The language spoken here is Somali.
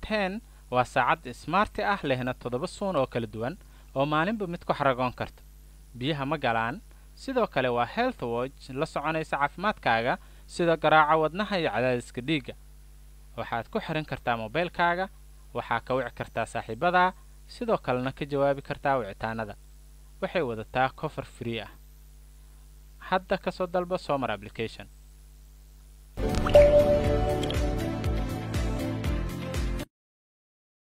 ten waa saacad smaarti ah lehna toddoba suun oo kala duwan oo maalinba mid ku xaragoon karto biyaha ma galaan sidoo kale waa health watch la soconaysa caafimaadkaaga sida garaaca wadnaha iyo cadaadiska dhiigga waxaad ku xirin kartaa mobaylkaaga waxaa ka wici kartaa saaxiibadaa sidoo kalena ka jawaabi kartaa wicitaanada waxay wadataa cofer free ah hadda ka soo dalba somer application